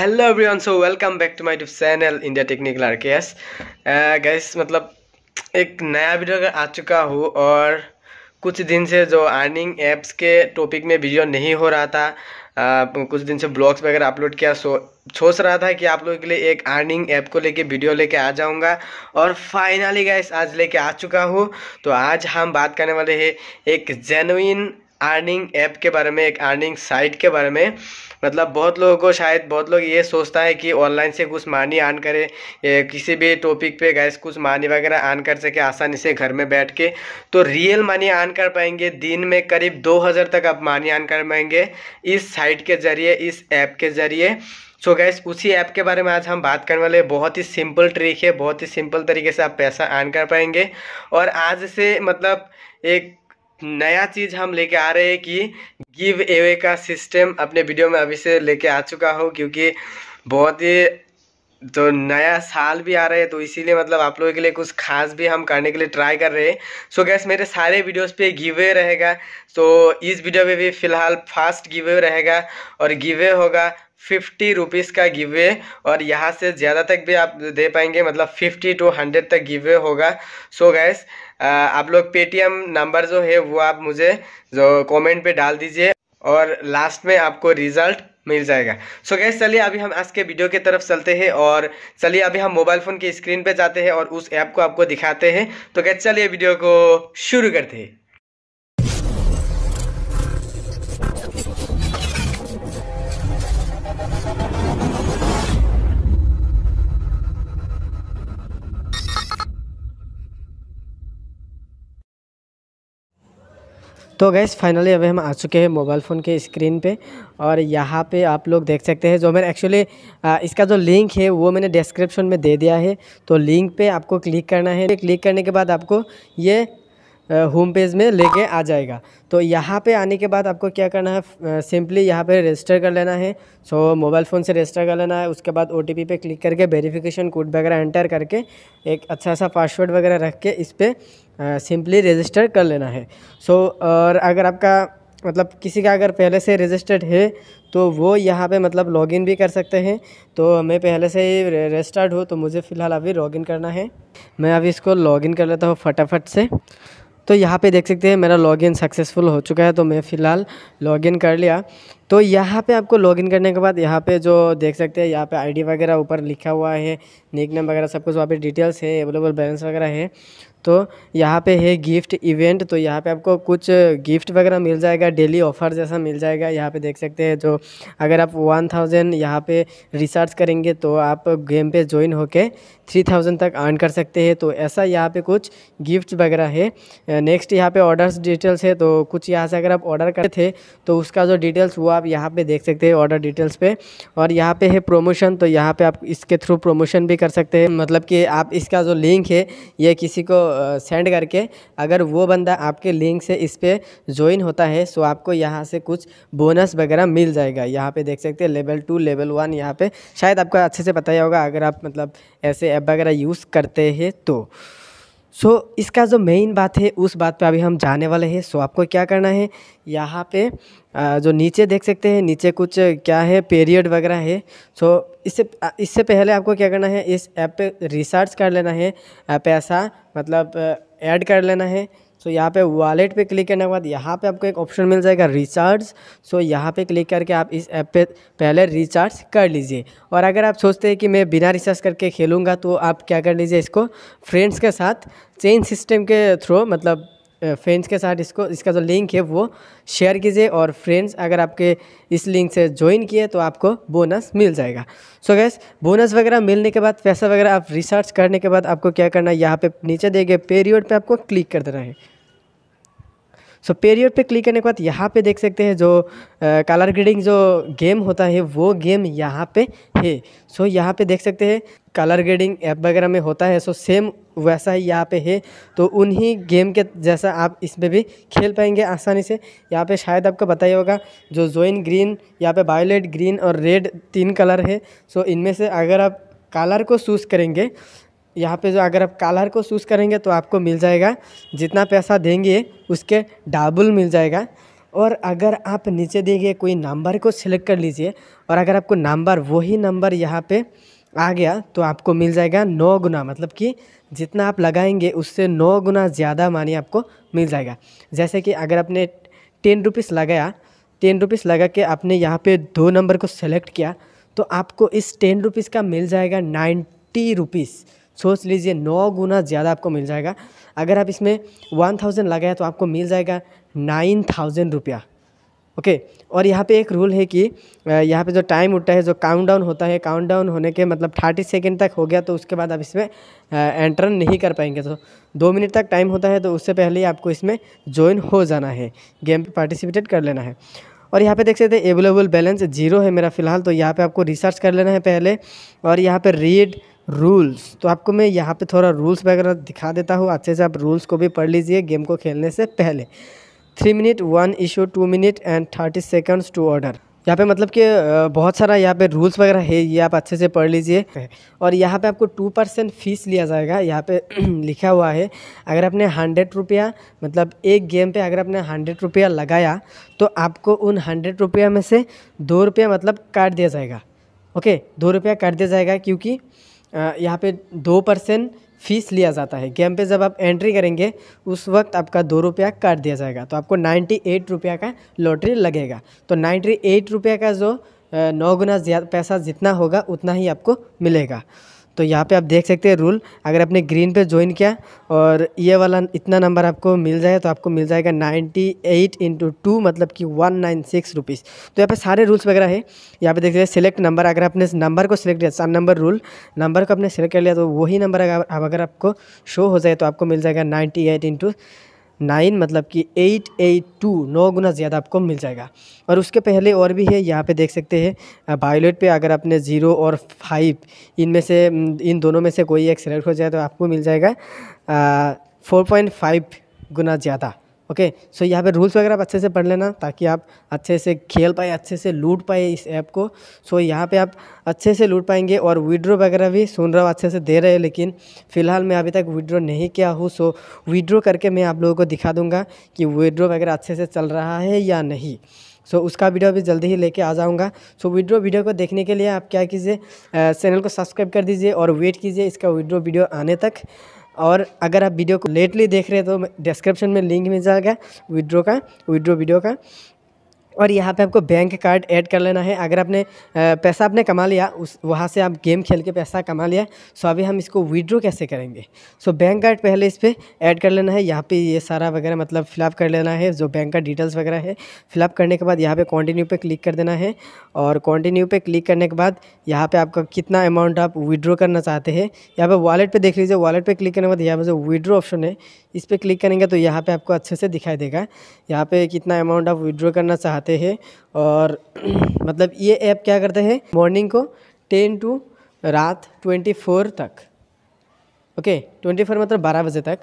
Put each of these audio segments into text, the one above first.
hello everyone so welcome back to my YouTube channel India technical R K S guys मतलब एक नया video आ चुका हूँ और कुछ दिन से जो अर्निंग एप्स के टॉपिक में वीडियो नहीं हो रहा था आ, uh, कुछ दिन से ब्लॉग्स वगैरह अपलोड किया सो सोच रहा था कि आप लोगों के लिए एक अर्निंग ऐप को लेके वीडियो लेके आ जाऊंगा और फाइनली गैस आज लेके आ चुका हूँ तो आज हम बात करने वाले हैं एक जेनुइन अर्निंग ऐप के बारे में एक अर्निंग साइट के बारे में मतलब बहुत लोगों को शायद बहुत लोग ये सोचता है कि ऑनलाइन से कुछ मानी आन करें किसी भी टॉपिक पे गैस कुछ मानी वगैरह आन कर सके आसानी से घर में बैठ के तो रियल मनी आन कर पाएंगे दिन में करीब 2000 तक आप मानी आन कर पाएंगे इस साइट के ज़रिए इस ऐप के ज़रिए सो so गैस उसी ऐप के बारे में आज हम बात करने वाले बहुत ही सिंपल ट्रिक है बहुत ही सिंपल तरीके से आप पैसा आन कर पाएंगे और आज से मतलब एक नया चीज़ हम लेके आ रहे हैं कि गिव एवे का सिस्टम अपने वीडियो में अभी से लेके आ चुका हो क्योंकि बहुत ही तो नया साल भी आ रहा है तो इसीलिए मतलब आप लोगों के लिए कुछ खास भी हम करने के लिए ट्राई कर रहे हैं सो गैस मेरे सारे वीडियोस पे गिवे रहेगा तो इस वीडियो में भी फिलहाल फास्ट गिवे रहेगा और गिवे होगा फिफ्टी रुपीज़ का गिवे और यहाँ से ज़्यादा तक भी आप दे पाएंगे मतलब फिफ्टी टू हंड्रेड तक गिवे होगा सो गैस आप लोग पेटीएम नंबर जो है वो आप मुझे जो कमेंट पे डाल दीजिए और लास्ट में आपको रिजल्ट मिल जाएगा सो गैस चलिए अभी हम आज के वीडियो की तरफ चलते हैं और चलिए अभी हम मोबाइल फ़ोन की स्क्रीन पे जाते हैं और उस ऐप को आपको दिखाते हैं तो गैस चलिए वीडियो को शुरू करते हैं तो गैस फाइनली अभी हम आ चुके हैं मोबाइल फ़ोन के स्क्रीन पे और यहाँ पे आप लोग देख सकते हैं जो मैंने एक्चुअली इसका जो लिंक है वो मैंने डिस्क्रिप्शन में दे दिया है तो लिंक पे आपको क्लिक करना है क्लिक करने के बाद आपको ये होम पेज में लेके आ जाएगा तो यहाँ पे आने के बाद आपको क्या करना है सिंपली यहाँ पे रजिस्टर कर लेना है सो मोबाइल फ़ोन से रजिस्टर कर लेना है उसके बाद ओ पे क्लिक करके वेरिफिकेशन कोड वगैरह एंटर करके एक अच्छा सा पासवर्ड वगैरह रख के इस पर सिंपली रजिस्टर कर लेना है सो और अगर आपका मतलब किसी का अगर पहले से रजिस्टर्ड है तो वो यहाँ पे मतलब लॉगिन भी कर सकते हैं तो मैं पहले से ही रजिस्टर्ड हूँ तो मुझे फ़िलहाल अभी लॉगिन करना है मैं अभी इसको लॉगिन कर लेता हूँ फटाफट से तो यहाँ पे देख सकते हैं मेरा लॉगिन सक्सेसफुल हो चुका है तो मैं फ़िलहाल लॉगिन कर लिया तो यहाँ पे आपको लॉगिन करने के बाद यहाँ पे जो देख सकते हैं यहाँ पे आईडी वगैरह ऊपर लिखा हुआ है निक नेम वगैरह सब कुछ वहाँ पे डिटेल्स है अवेलेबल बैलेंस वगैरह है तो यहाँ पे है गिफ्ट इवेंट तो यहाँ पे आपको कुछ गिफ्ट वगैरह मिल जाएगा डेली ऑफर जैसा मिल जाएगा यहाँ पे देख सकते हैं जो अगर आप वन थाउजेंड यहाँ पर रिसर्च करेंगे तो आप गेम पे ज्वाइन होके थ्री थाउजेंड तक अर्न कर सकते हैं तो ऐसा यहाँ पे कुछ गिफ्ट वगैरह है नेक्स्ट यहाँ पे ऑर्डर्स डिटेल्स है तो कुछ यहाँ से अगर आप ऑर्डर करते थे तो उसका जो डिटेल्स हुआ आप यहाँ पे देख सकते हैं ऑर्डर डिटेल्स पे और यहाँ पे है प्रोमोशन तो यहाँ पे आप इसके थ्रू प्रोमोशन भी कर सकते हैं मतलब कि आप इसका जो लिंक है ये किसी को सेंड करके अगर वो बंदा आपके लिंक से इस पर ज्वाइन होता है सो तो आपको यहाँ से कुछ बोनस वगैरह मिल जाएगा यहाँ पर देख सकते हैं लेवल टू लेवल वन यहाँ पर शायद आपका अच्छे से पता ही होगा अगर आप मतलब ऐसे ऐप वगैरह यूज़ करते हैं तो सो so, इसका जो मेन बात है उस बात पे अभी हम जाने वाले हैं सो so, आपको क्या करना है यहाँ पे जो नीचे देख सकते हैं नीचे कुछ क्या है पीरियड वगैरह है सो so, इससे इससे पहले आपको क्या करना है इस ऐप पे रिसर्च कर लेना है पैसा मतलब ऐड कर लेना है सो so, यहाँ पे वॉलेट पे क्लिक करने के बाद यहाँ पे आपको एक ऑप्शन मिल जाएगा रिचार्ज सो so, यहाँ पे क्लिक करके आप इस ऐप पे पहले रिचार्ज कर लीजिए और अगर आप सोचते हैं कि मैं बिना रिचार्ज करके खेलूँगा तो आप क्या कर लीजिए इसको फ्रेंड्स के साथ चेन सिस्टम के थ्रू मतलब फ्रेंड्स के साथ इसको इसका जो लिंक है वो शेयर कीजिए और फ्रेंड्स अगर आपके इस लिंक से ज्वाइन किए तो आपको बोनस मिल जाएगा सो so गैस बोनस वगैरह मिलने के बाद पैसा वगैरह आप रिसर्च करने के बाद आपको क्या करना है यहाँ पे नीचे दिए गए पीरियड पे आपको क्लिक कर देना है सो पेरियड पे क्लिक करने के बाद यहाँ पे देख सकते हैं जो कलर ग्रेडिंग जो गेम होता है वो गेम यहाँ पे है सो यहाँ पे देख सकते हैं कलर ग्रेडिंग ऐप वगैरह में होता है सो सेम वैसा ही यहाँ पे है तो उन्हीं गेम के जैसा आप इसमें भी खेल पाएंगे आसानी से यहाँ पे शायद आपको बताइए होगा जो जोइन ग्रीन यहाँ पे वायोलेट ग्रीन और रेड तीन कलर है सो इनमें से अगर आप कलर को चूज़ करेंगे यहाँ पे जो अगर आप कलर को चूज़ करेंगे तो आपको मिल जाएगा जितना पैसा देंगे उसके डबल मिल जाएगा और अगर आप नीचे दिए गए कोई नंबर को सिलेक्ट कर लीजिए और अगर आपको नंबर वही नंबर यहाँ पे आ गया तो आपको मिल जाएगा नौ गुना मतलब कि जितना आप लगाएंगे उससे नौ गुना ज़्यादा मानी आपको मिल जाएगा जैसे कि अगर आपने टेन रुपीज़ लगाया टेन रुपीज़ लगा के आपने यहाँ पे दो नंबर को सेलेक्ट किया तो आपको इस टेन रुपीज़ का मिल जाएगा नाइन्टी रुपीज़ सोच लीजिए नौ गुना ज़्यादा आपको मिल जाएगा अगर आप इसमें वन थाउजेंड लगाए तो आपको मिल जाएगा नाइन थाउजेंड रुपया ओके और यहाँ पे एक रूल है कि यहाँ पे जो टाइम उठता है जो काउंटडाउन होता है काउंटडाउन होने के मतलब थर्टी सेकेंड तक हो गया तो उसके बाद आप इसमें एंटर नहीं कर पाएंगे तो दो मिनट तक टाइम होता है तो उससे पहले ही आपको इसमें ज्वाइन हो जाना है गेम पर पार्टिसिपेट कर लेना है और यहाँ पे देख सकते हैं एवेलेबल बैलेंस जीरो है मेरा फिलहाल तो यहाँ पे आपको रिसर्च कर लेना है पहले और यहाँ पे रीड रूल्स तो आपको मैं यहाँ पे थोड़ा रूल्स वगैरह दिखा देता हूँ अच्छे से आप रूल्स को भी पढ़ लीजिए गेम को खेलने से पहले three minute one issue two minute and thirty seconds to order यहाँ पे मतलब कि बहुत सारा यहाँ पे रूल्स वगैरह है ये आप अच्छे से पढ़ लीजिए और यहाँ पे आपको टू परसेंट फीस लिया जाएगा यहाँ पे लिखा हुआ है अगर आपने हंड्रेड रुपया मतलब एक गेम पे अगर आपने हंड्रेड रुपया लगाया तो आपको उन हंड्रेड रुपया में से दो रुपया मतलब काट दिया जाएगा ओके दो रुपया काट दिया जाएगा क्योंकि यहाँ पे दो परसेंट फ़ीस लिया जाता है गेम पे जब आप एंट्री करेंगे उस वक्त आपका दो रुपया काट दिया जाएगा तो आपको नाइन्टी एट रुपया का लॉटरी लगेगा तो नाइन्टी एट रुपया का जो नौ गुना पैसा जितना होगा उतना ही आपको मिलेगा तो यहाँ पे आप देख सकते हैं रूल अगर आपने ग्रीन पे ज्वाइन किया और ये वाला इतना नंबर आपको मिल जाए तो आपको मिल जाएगा नाइन्टी एट इंटू टू मतलब कि वन नाइन सिक्स रुपीज़ तो यहाँ पे सारे रूल्स वगैरह है यहाँ पे देख सकते हैं सिलेक्ट नंबर अगर आपने नंबर को सिलेक्ट किया सन नंबर रूल नंबर को आपने सेलेक्ट कर लिया तो वही नंबर अगर आपको शो हो जाए तो आपको मिल जाएगा नाइन्टी एट इंटू नाइन मतलब कि एट एट टू नौ गुना ज़्यादा आपको मिल जाएगा और उसके पहले और भी है यहाँ पे देख सकते हैं वायलेट पे अगर आपने ज़ीरो और फाइव इनमें से इन दोनों में से कोई एक सेलेक्ट हो जाए तो आपको मिल जाएगा फोर पॉइंट फाइव गुना ज़्यादा ओके सो यहाँ पे रूल्स वगैरह आप अच्छे से पढ़ लेना ताकि आप अच्छे से खेल पाए अच्छे से लूट पाए इस ऐप को सो यहाँ पे आप अच्छे से लूट पाएंगे और विड्रो वगैरह भी सुन रहा हूँ अच्छे से दे रहे हैं लेकिन फ़िलहाल मैं अभी तक विड्रो नहीं किया हूँ सो विड्रो करके मैं आप लोगों को दिखा दूँगा कि विड्रो वगैरह अच्छे से चल रहा है या नहीं सो so, उसका वीडियो भी जल्दी ही लेके आ जाऊंगा सो so, विड्रो वीडियो को देखने के लिए आप क्या कीजिए चैनल को सब्सक्राइब कर दीजिए और वेट कीजिए इसका विड्रो वीडियो आने तक और अगर आप वीडियो को लेटली देख रहे हैं तो डिस्क्रिप्शन में लिंक मिल जाएगा विड्रो का विड्रो वीडियो का और यहाँ पे आपको बैंक कार्ड ऐड कर लेना है अगर आपने पैसा आपने कमा लिया उस वहाँ से आप गेम खेल के पैसा कमा लिया सो अभी हम इसको विड्रो कैसे करेंगे सो बैंक कार्ड पहले इस पर ऐड कर लेना है यहाँ पे ये सारा वगैरह मतलब फिलअप कर लेना है जो बैंक का डिटेल्स वगैरह है फिलअप करने के बाद यहाँ पर कॉन्टिन्यू पर क्लिक कर देना है और कॉन्टिन्यू पर क्लिक करने के बाद यहाँ पर आपका कितना अमाउंट आप विड्रो करना चाहते हैं यहाँ पर वॉलेट पर देख लीजिए वॉलेट पर क्लिक करने के बाद यहाँ पर जो विड्रो ऑप्शन है इस पर क्लिक करेंगे तो यहाँ पर आपको अच्छे से दिखाई देगा यहाँ पर कितना अमाउंट आप विड्रो करना चाहते जाते हैं और मतलब ये ऐप क्या करते हैं मॉर्निंग को टेन टू रात ट्वेंटी फोर तक ओके ट्वेंटी फोर मतलब बारह बजे तक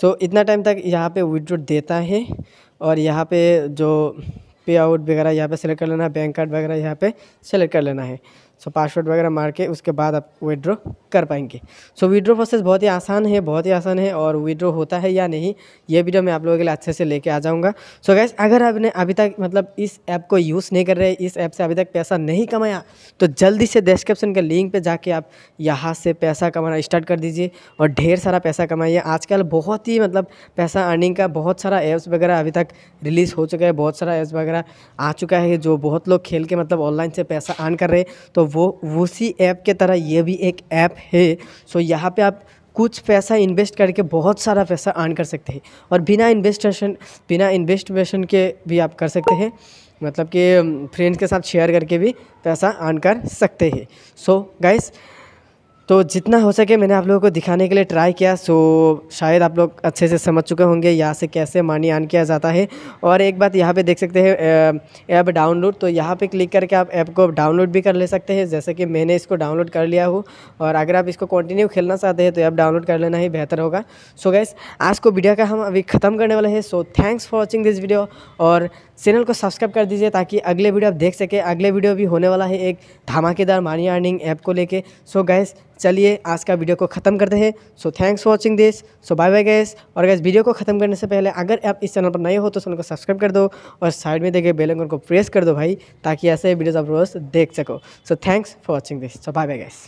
सो so, इतना टाइम तक यहाँ पे विड्रो देता है और यहाँ पे जो पे आउट वगैरह यहाँ पे सेलेक्ट कर लेना है बैंक कार्ड वगैरह यहाँ पे सेलेक्ट कर लेना है सो पासवर्ड वगैरह मार के उसके बाद आप विड्रॉ कर पाएंगे सो विड्रॉ प्रोसेस बहुत ही आसान है बहुत ही आसान है और विड्रॉ होता है या नहीं ये वीडियो मैं आप लोगों के लिए अच्छे से लेके आ जाऊँगा सो गैस अगर आपने अभी तक मतलब इस ऐप को यूज़ नहीं कर रहे इस ऐप से अभी तक पैसा नहीं कमाया तो जल्दी से डिस्क्रिप्शन के लिंक पर जाके आप यहाँ से पैसा कमाना स्टार्ट कर दीजिए और ढेर सारा पैसा कमाइए आजकल बहुत ही मतलब पैसा अर्निंग का बहुत सारा ऐप्स वगैरह अभी तक रिलीज़ हो चुका है बहुत सारा ऐप्स वगैरह आ चुका है जो बहुत लोग खेल के मतलब ऑनलाइन से पैसा अर्न कर रहे हैं तो वो उसी ऐप के तरह ये भी एक ऐप है सो यहाँ पे आप कुछ पैसा इन्वेस्ट करके बहुत सारा पैसा अर्न कर सकते हैं और बिना इन्वेस्टेशन बिना इन्वेस्टमेशन के भी आप कर सकते हैं मतलब कि फ्रेंड्स के साथ शेयर करके भी पैसा अर्न कर सकते हैं सो गाइस तो जितना हो सके मैंने आप लोगों को दिखाने के लिए ट्राई किया सो शायद आप लोग अच्छे से समझ चुके होंगे यहाँ से कैसे मनी आन किया जाता है और एक बात यहाँ पे देख सकते हैं ऐप डाउनलोड तो यहाँ पे क्लिक करके आप ऐप को डाउनलोड भी कर ले सकते हैं जैसे कि मैंने इसको डाउनलोड कर लिया हूँ और अगर आप इसको कंटिन्यू खेलना चाहते हैं तो ऐप डाउनलोड कर लेना ही बेहतर होगा सो गैस आज को वीडियो का हम अभी ख़त्म करने वाले हैं so thanks for watching this video और चैनल को सब्सक्राइब कर दीजिए ताकि अगले वीडियो आप देख सकें अगले वीडियो भी होने वाला है एक धमाकेदार मनी अर्निंग ऐप को लेकर सो गैस चलिए आज का वीडियो को ख़त्म करते हैं so thanks for watching this so bye bye guys और गैस वीडियो को ख़त्म करने से पहले अगर आप इस चैनल पर नए हो तो चैनल को सब्सक्राइब कर दो और साइड में देखे आइकन को प्रेस कर दो भाई ताकि ऐसे वीडियोज़ आप रोज़ देख सको so thanks for watching this so bye bye gas